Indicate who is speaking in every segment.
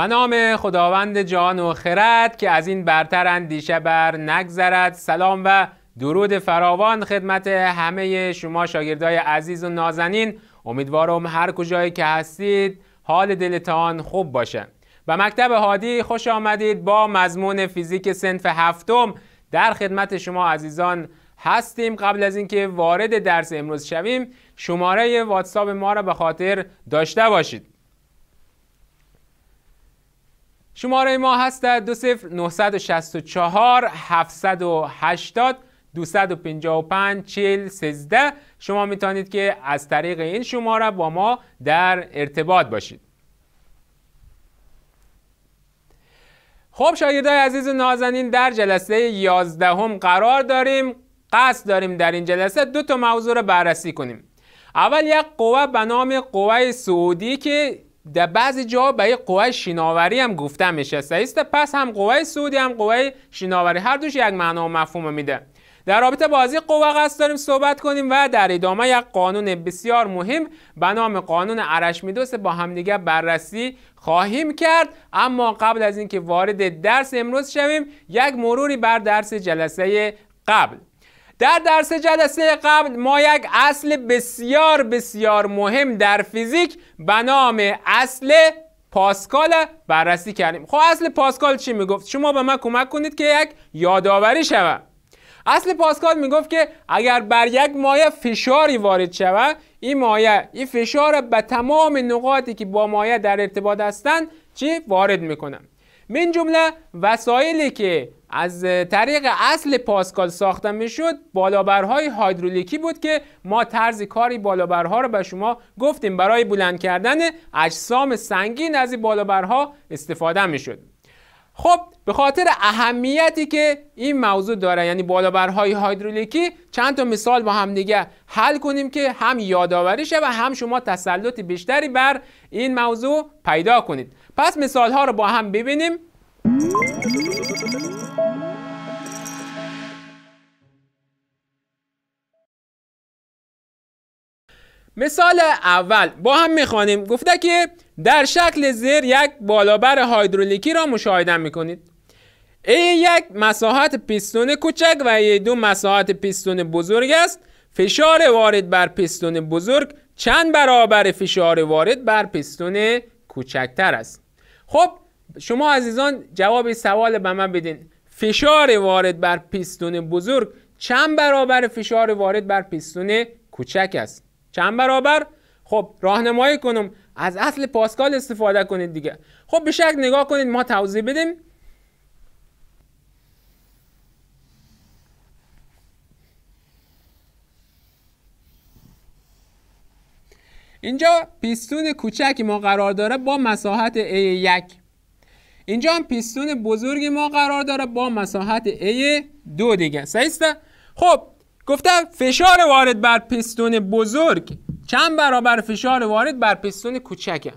Speaker 1: و نام خداوند جان و خرد که از این برتر اندیشه بر نگذرد سلام و درود فراوان خدمت همه شما شاگردای عزیز و نازنین امیدوارم هر کجایی که هستید حال دلتان خوب باشه و مکتب هادی خوش آمدید با مضمون فیزیک سنف هفتم در خدمت شما عزیزان هستیم قبل از اینکه وارد درس امروز شویم شماره واتساپ ما را به خاطر داشته باشید شماره ما هست در دو صفر 964 780 255 40 13 شما میتونید که از طریق این شماره با ما در ارتباط باشید خب شاگردای عزیز و نازنین در جلسه 11 هم قرار داریم قصد داریم در این جلسه دو تا موضوع رو بررسی کنیم اول یک قوه به نام قوه سعودی که در بعضی جا به قوه شیناوری هم گفته میشه سیست پس هم قوه سودی هم قوه شیناوری هر دوش یک معنا و مفهوم میده در رابطه بازی قوه قصد داریم صحبت کنیم و در ادامه یک قانون بسیار مهم به نام قانون ارشمیدس با همدیگه بررسی خواهیم کرد اما قبل از اینکه وارد درس امروز شویم یک مروری بر درس جلسه قبل در درس جلسه قبل ما یک اصل بسیار بسیار مهم در فیزیک به نام اصل پاسکال بررسی کردیم خب اصل پاسکال چی میگفت شما به من کمک کنید که یک یادآوری شوم اصل پاسکال میگفت که اگر بر یک مایه فشاری وارد شود این مایع این فشار به تمام نقاطی که با مایه در ارتباط هستند چی وارد میکنم من جمله وسایلی که از طریق اصل پاسکال ساخته میشد بالابرهای هایدرولیکی بود که ما طرز کاری بالابرها رو به شما گفتیم برای بلند کردن اجسام سنگین از این بالابرها استفاده میشد خب به خاطر اهمیتی که این موضوع داره یعنی بالابرهای هایدرولیکی چند تا مثال با هم دیگه حل کنیم که هم یادآوری شه و هم شما تسلط بیشتری بر این موضوع پیدا کنید پس مثال ها رو با هم ببینیم مثال اول با هم میخوانیم گفته که در شکل زیر یک بالابر هایدرولیکی را مشاهده میکنید A یک مساحت پیستون کوچک و A دو مساحت پیستون بزرگ است فشار وارد بر پیستون بزرگ چند برابر فشار وارد بر پیستون کوچکتر است خب شما عزیزان جواب سوال به من بدین فشار وارد بر پیستون بزرگ چند برابر فشار وارد بر پیستون کوچک است چند برابر خب راهنمایی کنم از اصل پاسکال استفاده کنید دیگه خب به شک نگاه کنید ما توضیح بدیم اینجا پیستون کوچک ما قرار داره با مساحت A1 اینجا هم پیستون بزرگی ما قرار داره با مساحت A2 دیگه سعیسته؟ خب گفته فشار وارد بر پیستون بزرگ چند برابر فشار وارد بر پیستون کوچکه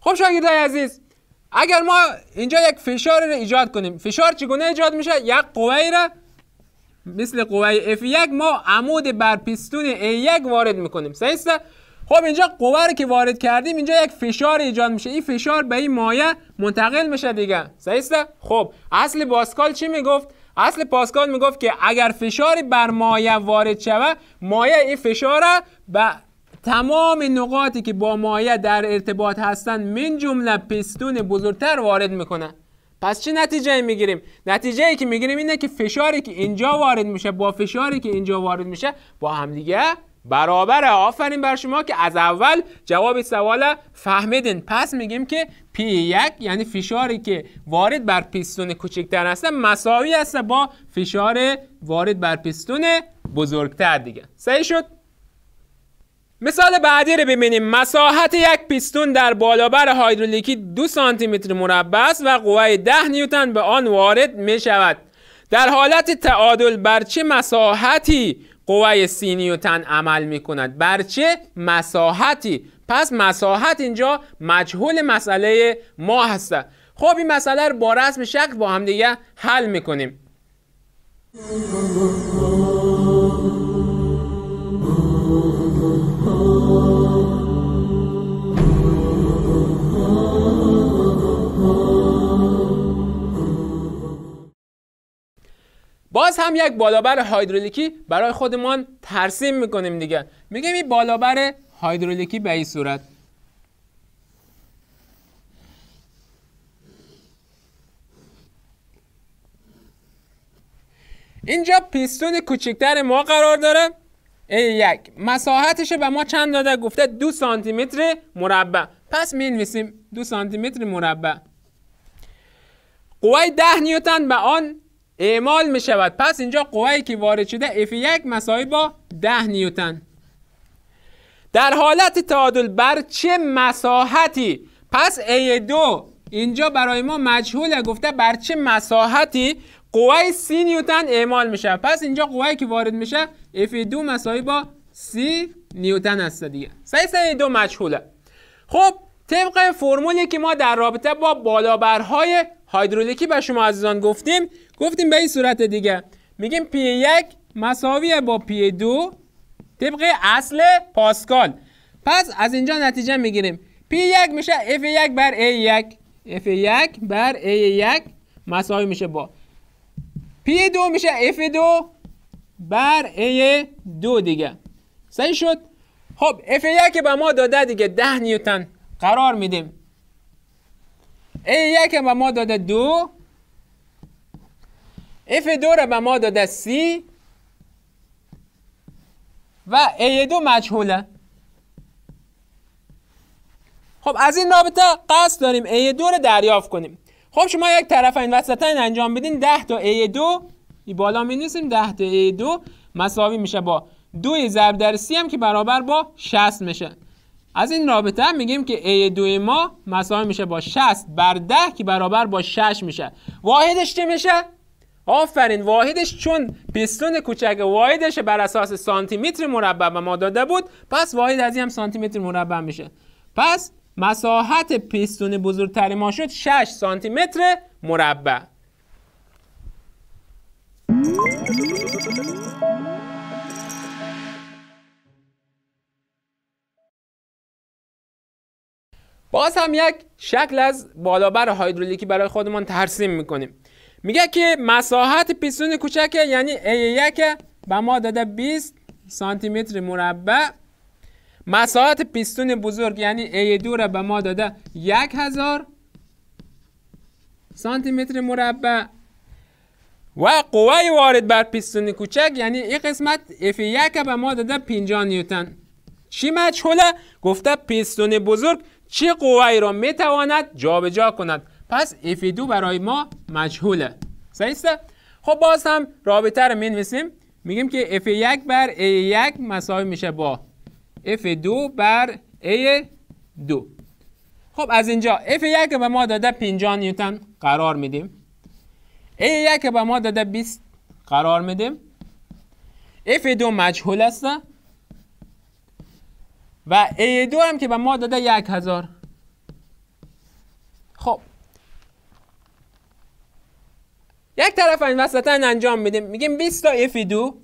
Speaker 1: خب شاگردای عزیز اگر ما اینجا یک فشار رو ایجاد کنیم فشار چگونه ایجاد میشه یک قوه را مثل قوه F1 ما عمود بر پیستون A1 وارد میکنیم سعیسته؟ خب اینجا قوه رو که وارد کردیم اینجا یک فشار ایجاد میشه این فشار به این مایع منتقل میشه دیگه درسته خب اصل پاسکال چی میگفت اصل پاسکال میگفت که اگر فشاری بر مایع وارد شود مایع این فشار به تمام نقاطی که با مایع در ارتباط هستند من جمله پستون بزرگتر وارد میکنه پس چه نتیجه میگیریم نتیجه ای که میگیریم اینه که فشاری که اینجا وارد میشه با فشاری که اینجا وارد میشه با همدیگه برابر آفرین بر شما که از اول جواب سوال فهمیدین پس میگیم که پی یک یعنی فشاری که وارد بر پیستون کوچکتر است مساوی است با فشار وارد بر پیستون بزرگتر دیگه صحیح شد مثال بعدی رو ببینیم مساحت یک پیستون در بالابر هایدرولیکی دو سانتی متر مربع است و قوه 10 نیوتن به آن وارد می شود در حالت تعادل بر چه مساحتی قوه و تن عمل می کند بر چه مساحتی پس مساحت اینجا مجهول مسئله ما هست خب این مسئله رو با رسم شکل با هم دیگه حل میکنیم یک بالابر هایدرولیکی برای خودمان ترسیم میکنیم دیگه میگیم این بالابر هایدرولیکی به این صورت اینجا پیستون کوچکتر ما قرار داره یک مساحتش به ما چند داده گفته دو سانتی متر مربع پس می نویسیم دو سانتی متر مربع قوه ده نیوتن به آن اعمال می شود پس اینجا قوایی که وارد شده F1 مساوی با 10 نیوتن در حالت تعادل بر چه مساحتی پس A2 اینجا برای ما مجهول گفته بر چه مساحتی قوای سی نیوتن اعمال میشه پس اینجا قوایی که وارد میشه F2 مساوی با سی نیوتن است دیگه سعی دو مجهوله خب طبق فرمولی که ما در رابطه با بالابرهای هایدرولیکی به شما عزیزان گفتیم گفتیم این صورت دیگه میگیم P1 مساویه با P2 طبق اصل پاسکال پس از اینجا نتیجه میگیریم. P1 میشه F1 بر A1 F1 بر A1 مساوی میشه با P2 میشه F2 بر A2 دیگه سعی شد خب F1 که با ما داده دیگه 10 نیوتن قرار میدیم A1 که ما داده دو F2 را به ما داده C و A2 مجهوله خب از این رابطه قصد داریم A2 رو دریافت کنیم خب شما یک طرف این وسطین انجام بدین 10 تا A2 این بالا می نویسیم 10 تا A2 مساوی میشه با دو ضرب در سی هم که برابر با 60 میشه از این رابطه هم میگیم که a 2 ما مساوی میشه با 60 بر ده که برابر با 6 میشه واحدش چه میشه آفرین واحدش چون پیستون کوچک واحدش بر اساس سانتی متر مربع به ما داده بود پس واحد از این هم سانتی متر مربع میشه پس مساحت پیستون بزرگتر ما شد 6 سانتی متر مربع باز هم یک شکل از بالابر هایدرولیکی برای خودمان ترسیم میکنیم میگه که مساحت پیستون کوچک یعنی A1 به ما داده 20 سانتی متر مربع مساحت پیستون بزرگ یعنی A2 را به ما داده 1000 سانتی متر مربع و قوه وارد بر پیستون کوچک یعنی این قسمت F1 به ما داده 50 نیوتن چی مجهوله گفته پیستون بزرگ چه قوه را میتواند جابجا کند پس F2 برای ما مجهوله درسته خب باز هم رابطه رو می‌نویسیم میگیم که F1 بر A1 مساوی میشه با F2 بر A2 خب از اینجا F1 به ما داده 50 نیوتن قرار میدیم A1 به ما داده 20 قرار میدیم F2 مجهول هستم و A2 هم که به ما داده 1000 خب یک طرف این وسطا انجام میدیم میگیم 20 تا اف دو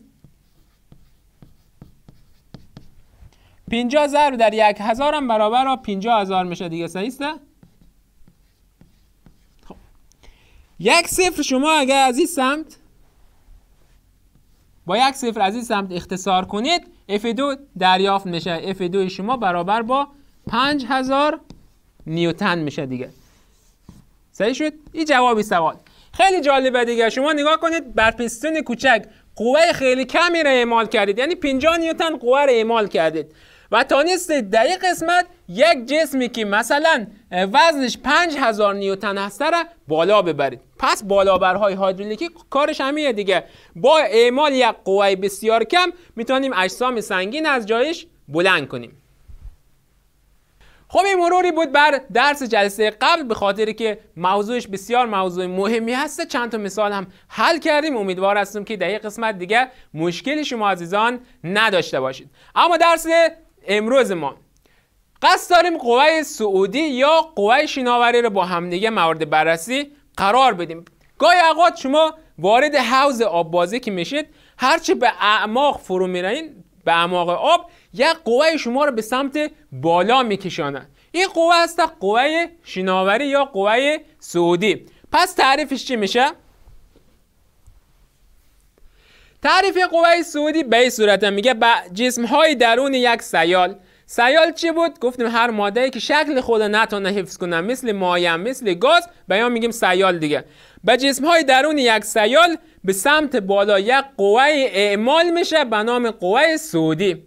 Speaker 1: 50 ضرب در یک هزار هم برابر با 50 هزار میشه دیگه صحیحه خب یک صفر شما اگر از این سمت با یک صفر از این سمت اختصار کنید اف دو دریافت میشه اف دو شما برابر با 5000 نیوتن میشه دیگه صحیح شد این جوابی سوال خیلی جالبه دیگه شما نگاه کنید بر پستون کوچک قوه خیلی کمی را اعمال کردید یعنی 50 نیوتن قوه را اعمال کردید و تانیست در این قسمت یک جسمی که مثلا وزنش 5000 نیوتن هسته را بالا ببرید پس بالابرهای هایدرولیکی کارش همیه دیگه با اعمال یک قوه بسیار کم میتونیم اجسام سنگین از جایش بلند کنیم خب این مروری بود بر درس جلسه قبل به خاطری که موضوعش بسیار موضوع مهمی هست چند تا مثال هم حل کردیم امیدوار هستم که در یک قسمت دیگه مشکل شما عزیزان نداشته باشید اما درس امروز ما قصد داریم قوه سعودی یا قوه شناوری رو با همدیگه مورد بررسی قرار بدیم گاهی اقاد شما وارد حوز آب بازی که میشید هرچی به اعماق فرو میرین به اعماق آب یک قوه شما رو به سمت بالا میکشاند. این قوه است قوه شناوری یا قوه سعودی پس تعریفش چی میشه تعریف قوه سعودی به این صورت میگه به جسم های درون یک سیال سیال چی بود گفتیم هر ماده که شکل خود نتونه حفظ کنه مثل مایم مثل گاز به میگیم سیال دیگه به جسم درون یک سیال به سمت بالا یک قوه اعمال میشه به نام قوه سودی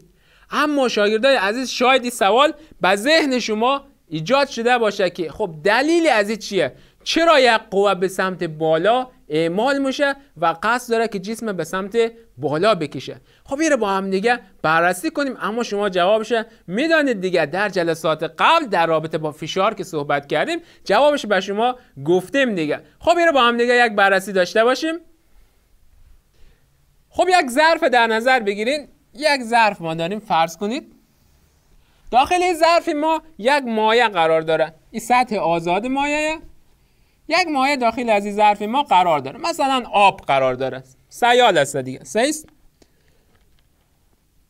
Speaker 1: اما شاگردای عزیز شاید این سوال به ذهن شما ایجاد شده باشه که خب دلیل از این چیه چرا یک قوه به سمت بالا اعمال میشه و قصد داره که جسم به سمت بالا بکشه خب این با هم دیگه بررسی کنیم اما شما جوابش میدانید دیگه در جلسات قبل در رابطه با فشار که صحبت کردیم جوابش به شما گفتیم دیگه خب این با هم دیگه یک بررسی داشته باشیم خب یک ظرف در نظر بگیرین یک ظرف ما داریم فرض کنید داخل این ظرف ما یک مایع قرار داره این سطح آزاد مایعه یک مایه داخل از این ظرف ما قرار داره مثلا آب قرار داره سیال است دیگه سیست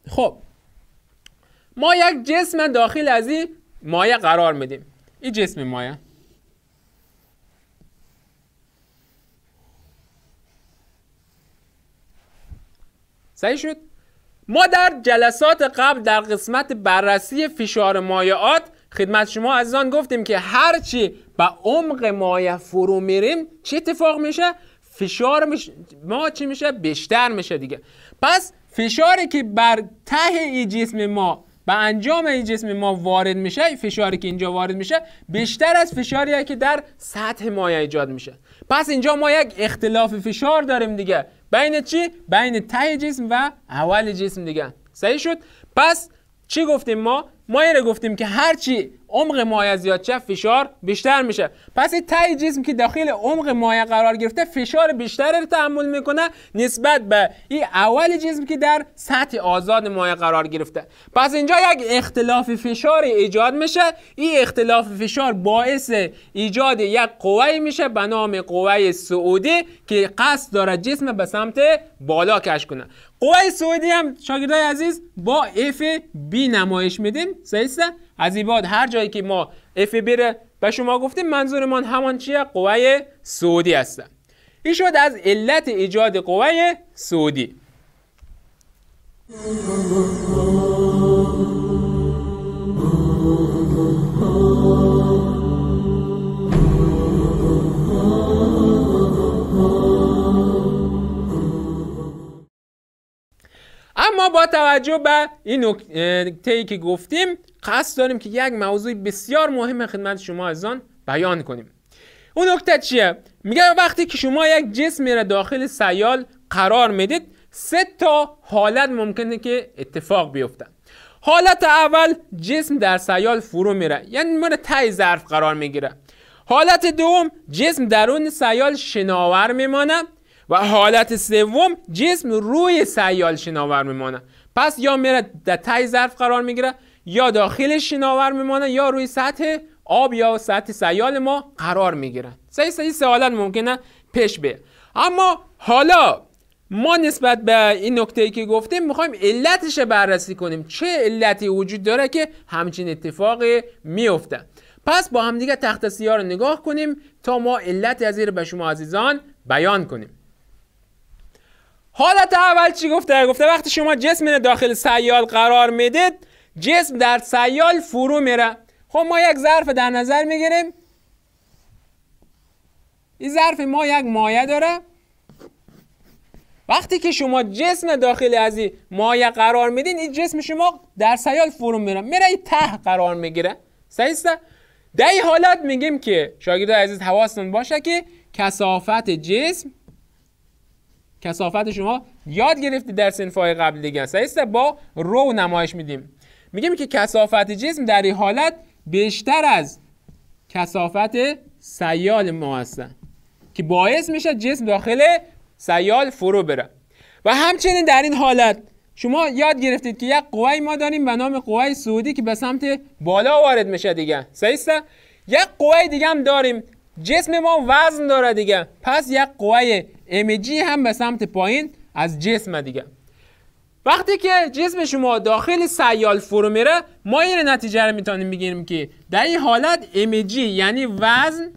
Speaker 1: خب ما یک جسم داخل از این مایع قرار میدیم این جسم مایه صحیح شد ما در جلسات قبل در قسمت بررسی فشار مایعات خدمت شما عزیزان گفتیم که هرچی به عمق مایع فرو میریم چه اتفاق میشه فشار ما چی میشه بیشتر میشه دیگه پس فشاری که بر ته ای جسم ما به انجام این جسم ما وارد میشه فشاری که اینجا وارد میشه بیشتر از فشاریه که در سطح مایع ایجاد میشه پس اینجا ما یک اختلاف فشار داریم دیگه بین چی بین ته جسم و اول جسم دیگه صحیح شد پس چی گفتیم ما ما مایره گفتیم که هرچی عمق مایع زیاد شه فشار بیشتر میشه پس این تای جسم که داخل عمق مایع قرار گرفته فشار بیشتری رو تحمل میکنه نسبت به این اول جسم که در سطح آزاد مایع قرار گرفته پس اینجا یک اختلاف فشار ایجاد میشه این اختلاف فشار باعث ایجاد یک قوه میشه به نام قوه سعودی که قصد داره جسم به سمت بالا کش کنه قوه سعودی هم شاگردای عزیز با اف بی نمایش میدیم سیسته از این بعد هر جایی که ما اف بره به شما گفتیم منظورمان همان چیه قوه سعودی هسته این شد از علت ایجاد قوه سعودی ما با توجه به این نکته ای که گفتیم قصد داریم که یک موضوع بسیار مهم خدمت شما از آن بیان کنیم اون نکته چیه میگه وقتی که شما یک جسم را داخل سیال قرار میدید سه تا حالت ممکنه که اتفاق بیفتن حالت اول جسم در سیال فرو میره یعنی میره تای ظرف قرار میگیره حالت دوم جسم درون سیال شناور میمانه و حالت سوم جسم روی سیال شناور میمانه پس یا میره در تای ظرف قرار میگیره یا داخل شناور میمانه یا روی سطح آب یا سطح سیال ما قرار میگیره سه سعی سه ممکنه پیش بیه اما حالا ما نسبت به این نکته که گفتیم میخوایم علتش بررسی کنیم چه علتی وجود داره که همچین اتفاقی میفته پس با همدیگه تخت سیار رو نگاه کنیم تا ما علت از به شما عزیزان بیان کنیم حالت اول چی گفته؟ گفته وقتی شما جسم داخل سیال قرار میدید جسم در سیال فرو میره خب ما یک ظرف در نظر میگیریم این ظرف ما یک مایه داره وقتی که شما جسم داخل از این مایه قرار میدین این جسم شما در سیال فرو میره میره این ته قرار میگیره صحیح در این حالت میگیم که شاگرد عزیز حواستون باشه که کسافت جسم کسافت شما یاد گرفتی در سنفای قبل دیگه است با رو نمایش میدیم میگیم که کسافت جسم در این حالت بیشتر از کسافت سیال ما هستن که باعث میشه جسم داخل سیال فرو بره و همچنین در این حالت شما یاد گرفتید که یک قوه ما داریم به نام قوه سعودی که به سمت بالا وارد میشه دیگه سیسته یک قوه دیگه هم داریم جسم ما وزن داره دیگه پس یک قوه Mg هم به سمت پایین از جسم دیگه وقتی که جسم شما داخل سیال فرو میره ما این نتیجه رو میتونیم بگیریم که در این حالت Mg یعنی وزن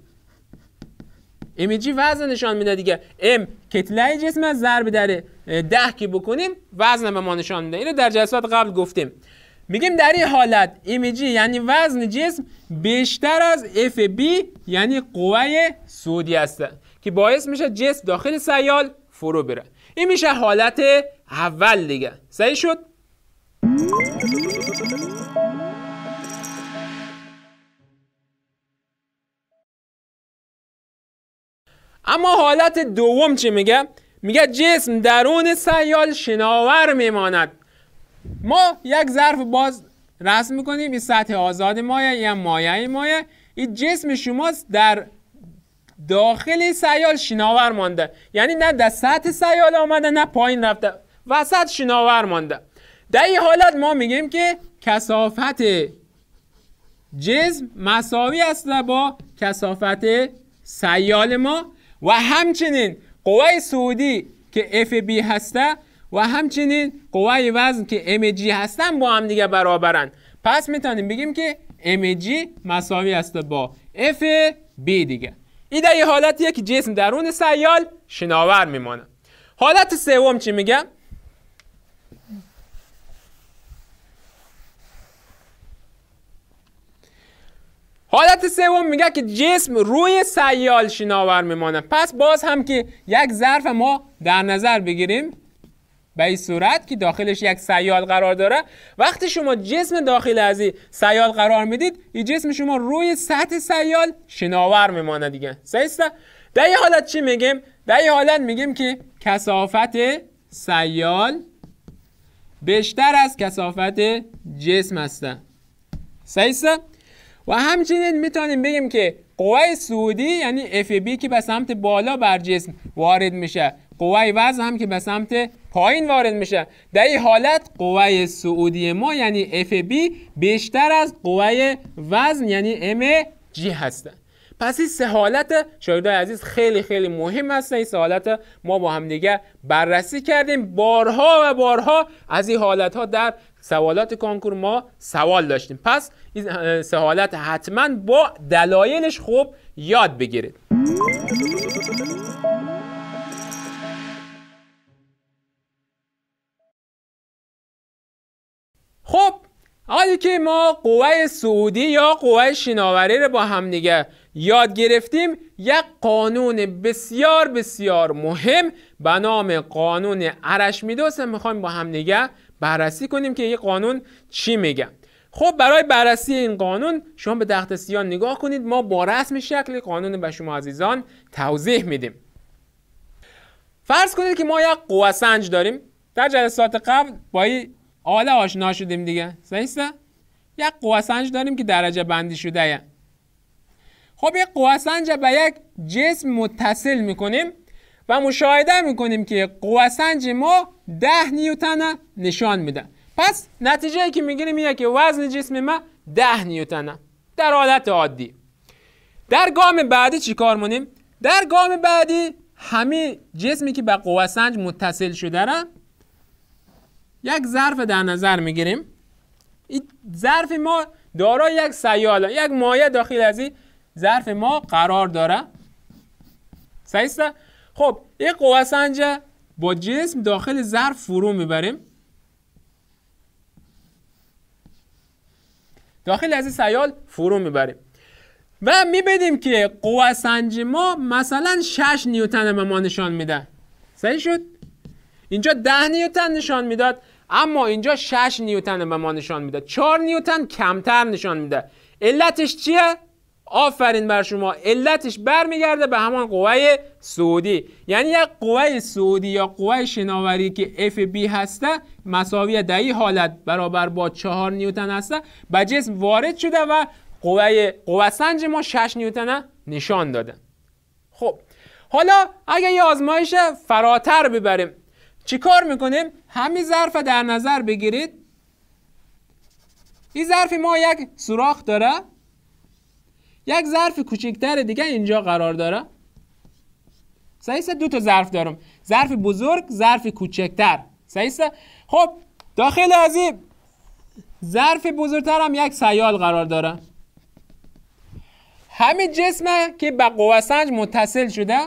Speaker 1: Mg وزن نشان میده دیگه ام کتله جسم از ضرب در ده که بکنیم وزن به ما نشان میده اینو در جلسات قبل گفتیم میگیم در این حالت Mg یعنی وزن جسم بیشتر از Fb بی یعنی قوه سودی هسته که باعث میشه جسم داخل سیال فرو بره این میشه حالت اول دیگه صحیح شد اما حالت دوم چی میگه میگه جسم درون سیال شناور میماند ما یک ظرف باز رسم میکنیم این سطح آزاد مایه یا مایه مایه این جسم شماست در داخل سیال شناور مانده یعنی نه در سطح سیال آمده نه پایین رفته وسط شناور مانده در این حالت ما میگیم که کسافت جسم مساوی است با کسافت سیال ما و همچنین قوه سعودی که FB هسته و همچنین قوه وزن که جی هستن با هم دیگه برابرن پس میتونیم بگیم که MG مساوی است با FB دیگه این در یه حالتیه که جسم درون سیال شناور میمانه حالت سوم چی میگم حالت سوم میگه که جسم روی سیال شناور میمانه پس باز هم که یک ظرف ما در نظر بگیریم به این صورت که داخلش یک سیال قرار داره وقتی شما جسم داخل از این سیال قرار میدید این جسم شما روی سطح سیال شناور میمانه دیگه سیسته در این حالت چی میگیم؟ در این حالت میگیم که کسافت سیال بیشتر از کسافت جسم هسته سیسته و همچنین میتونیم بگیم که قوه سعودی یعنی FB که به سمت بالا بر جسم وارد میشه قوه وزن هم که به سمت پایین وارد میشه در این حالت قوه سعودی ما یعنی FB بیشتر از قوه وزن یعنی MG هستن پس این سه حالت شایده عزیز خیلی خیلی مهم هستن این سه حالت ما با هم دیگه بررسی کردیم بارها و بارها از این حالت ها در سوالات کنکور ما سوال داشتیم پس این سه حالت حتما با دلایلش خوب یاد بگیرید حالی که ما قوه سعودی یا قوه شناوری رو با هم دیگه یاد گرفتیم یک قانون بسیار بسیار مهم به نام قانون ارشمیدس میخوایم با هم دیگه بررسی کنیم که یه قانون چی میگه خب برای بررسی این قانون شما به سیان نگاه کنید ما با رسم شکل قانون به شما عزیزان توضیح میدیم فرض کنید که ما یک قوه سنج داریم در جلسات قبل با حالا آشنا شدیم دیگه سهیسته؟ یک قوه داریم که درجه بندی شده یه. خب یک قوه سنج به یک جسم متصل میکنیم و مشاهده میکنیم که قوه ما ده نیوتن نشان میده پس نتیجه که میگیریم اینه که وزن جسم ما ده نیوتن در حالت عادی در گام بعدی چی کار مونیم؟ در گام بعدی همه جسمی که به قوه متصل شده را یک ظرف در نظر میگیریم این ظرف ما دارای یک سیال یک مایه داخل از این ظرف ما قرار داره صحیح خب این قوه سنجه با جسم داخل ظرف فرو میبریم داخل از این سیال فرو میبریم و میبینیم که قوه سنج ما مثلا 6 نیوتن به ما نشان میده صحیح شد اینجا 10 نیوتن نشان میداد اما اینجا 6 نیوتن به ما نشان میده 4 نیوتن کمتر نشان میده علتش چیه آفرین بر شما علتش برمیگرده به همان قوه سعودی یعنی یک قوه سعودی یا قوه شناوری که بی هسته مساوی دهی حالت برابر با 4 نیوتن هسته به جسم وارد شده و قوه قوه سنج ما 6 نیوتن نشان داده خب حالا اگه یه آزمایش فراتر ببریم چی کار میکنیم؟ همین ظرف در نظر بگیرید این ظرف ما یک سوراخ داره یک ظرف کوچکتر دیگه اینجا قرار داره صحیح دو تا ظرف دارم ظرف بزرگ ظرف کوچکتر صحیح خب داخل از این ظرف بزرگتر هم یک سیال قرار داره همین جسم که به قوه سنج متصل شده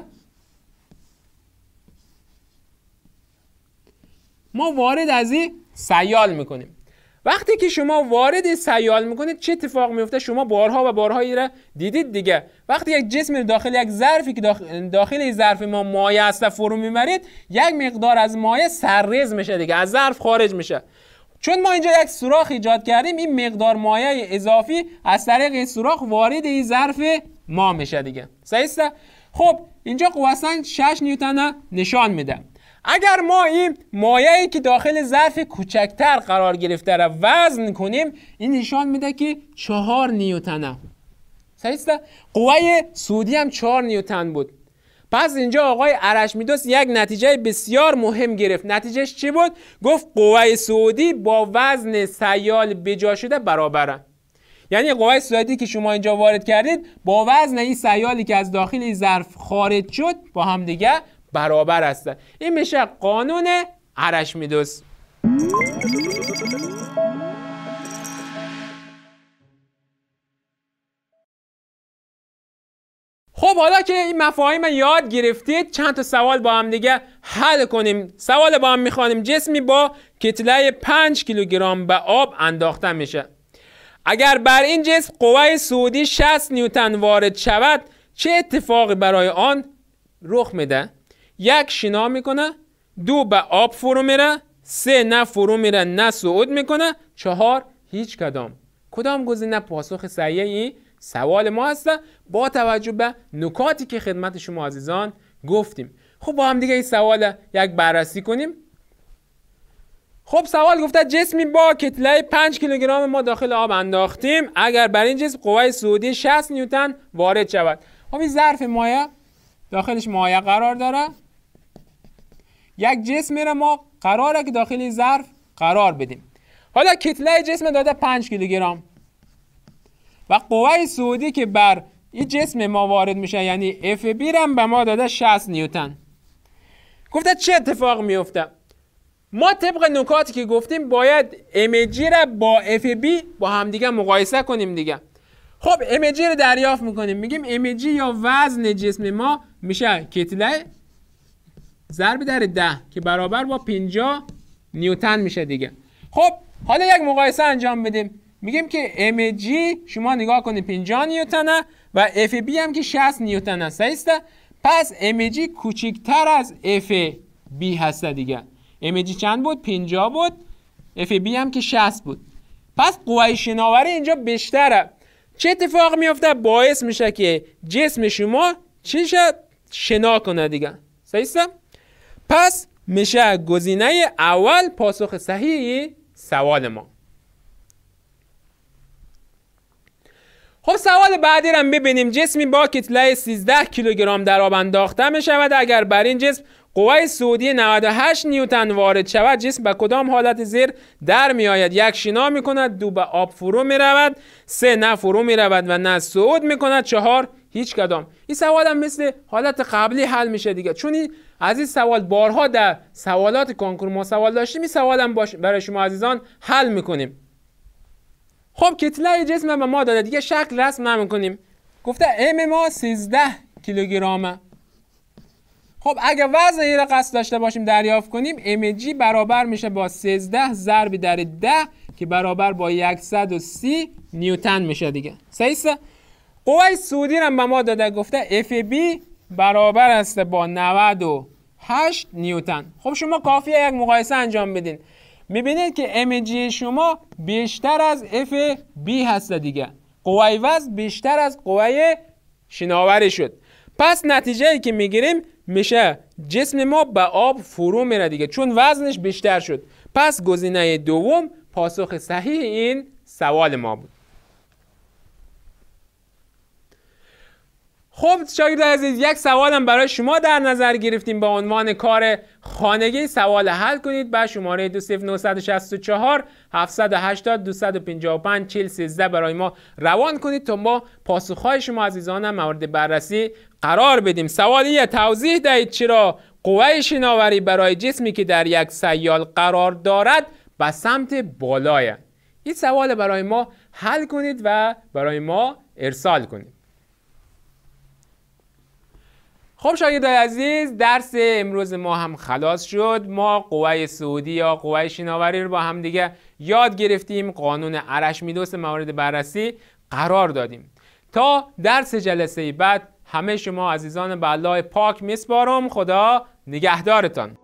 Speaker 1: ما وارد از این سیال میکنیم وقتی که شما وارد سیال میکنید چه اتفاق میفته شما بارها و بارها این را دیدید دیگه وقتی یک جسم داخل یک ظرفی که داخل این ظرف ما مایع است فرو میبرید یک مقدار از مایع سرریز میشه دیگه از ظرف خارج میشه چون ما اینجا یک سوراخ ایجاد کردیم این مقدار مایع اضافی از طریق این سوراخ وارد این ظرف ما میشه دیگه صحیح خب اینجا قوه 6 نیوتن نشان میده اگر ما این مایعی که داخل ظرف کوچکتر قرار گرفته را وزن کنیم این نشان میده که چهار نیوتنه صحیح قوه سودی هم چهار نیوتن بود پس اینجا آقای ارشمیدس یک نتیجه بسیار مهم گرفت نتیجهش چی بود گفت قوه سعودی با وزن سیال بجا شده برابرن یعنی قوه سعودی که شما اینجا وارد کردید با وزن این سیالی که از داخل ظرف خارج شد با هم دیگه برابر هستن این میشه قانون ارشمیدس خب حالا که این مفاهیم یاد گرفتید چند تا سوال با هم دیگه حل کنیم سوال با هم میخوانیم جسمی با کتله 5 کیلوگرم به آب انداخته میشه اگر بر این جسم قوه سعودی 60 نیوتن وارد شود چه اتفاقی برای آن رخ میده یک شنا میکنه دو به آب فرو میره سه نه فرو میره نه صعود میکنه چهار هیچ کدام کدام گزینه پاسخ صحیح این سوال ما هست با توجه به نکاتی که خدمت شما عزیزان گفتیم خب با هم دیگه این سوال یک بررسی کنیم خب سوال گفته جسمی با کتله 5 کیلوگرم ما داخل آب انداختیم اگر بر این جسم قوه سعودی 60 نیوتن وارد شود خب این ظرف مایع داخلش مایع قرار داره یک جسم را ما قراره که داخل ظرف قرار بدیم حالا کتله جسم داده 5 کیلوگرم و قوه سعودی که بر این جسم ما وارد میشه یعنی اف هم به ما داده 60 نیوتن گفته چه اتفاق میفته ما طبق نکاتی که گفتیم باید امجی را با اف بی با همدیگه مقایسه کنیم دیگه خب امجی رو دریافت میکنیم میگیم امجی یا وزن جسم ما میشه کتله ضرب در ده که برابر با 50 نیوتن میشه دیگه خب حالا یک مقایسه انجام بدیم میگیم که mg شما نگاه کنید 50 نیوتنه و fb هم که 60 نیوتن است درسته پس mg کوچکتر از fb هست دیگه mg چند بود 50 بود fb هم که 60 بود پس قوه شناوری اینجا بیشتره چه اتفاق میفته باعث میشه که جسم شما چی شد شنا کنه دیگه درسته پس میشه گزینه اول پاسخ صحیح سوال ما خب سوال بعدی را ببینیم جسمی با کتله 13 کیلوگرم در آب انداخته می شود اگر بر این جسم قوه سودی 98 نیوتن وارد شود جسم به کدام حالت زیر در می آید یک شنا می کند دو به آب فرو می رود سه نه فرو می رود و نه صعود می کند چهار هیچ کدام این سوال هم مثل حالت قبلی حل میشه دیگه چون از این سوال بارها در سوالات کنکور ما سوال داشتیم این سوال هم باش برای شما عزیزان حل میکنیم خب کتله جسم به ما داده دیگه شکل رسم نمیکنیم گفته ام ما 13 کیلوگرمه خب اگه وزن این قصد داشته باشیم دریافت کنیم جی برابر میشه با 13 ضرب در 10 که برابر با 130 نیوتن میشه دیگه سیسته قوه سودی هم به ما داده گفته اف بی برابر است با 98 نیوتن خب شما کافیه یک مقایسه انجام بدین میبینید که ام شما بیشتر از اف بی هست دیگه قوه وزن بیشتر از قوه شناوری شد پس نتیجه ای که میگیریم میشه جسم ما به آب فرو میره دیگه چون وزنش بیشتر شد پس گزینه دوم پاسخ صحیح این سوال ما بود خب شاگرد عزیز یک سوالم برای شما در نظر گرفتیم به عنوان کار خانگی سوال حل کنید به شماره 2964 780 255 413 برای ما روان کنید تا ما پاسخهای شما عزیزان مورد بررسی قرار بدیم سوال یه توضیح دهید چرا قوه شناوری برای جسمی که در یک سیال قرار دارد به سمت بالایه این سوال برای ما حل کنید و برای ما ارسال کنید خب شاگردای عزیز درس امروز ما هم خلاص شد ما قوه سعودی یا قوه شناوری رو با هم دیگه یاد گرفتیم قانون میدوس موارد بررسی قرار دادیم تا درس جلسه بعد همه شما عزیزان به الله پاک میسپارم خدا نگهدارتان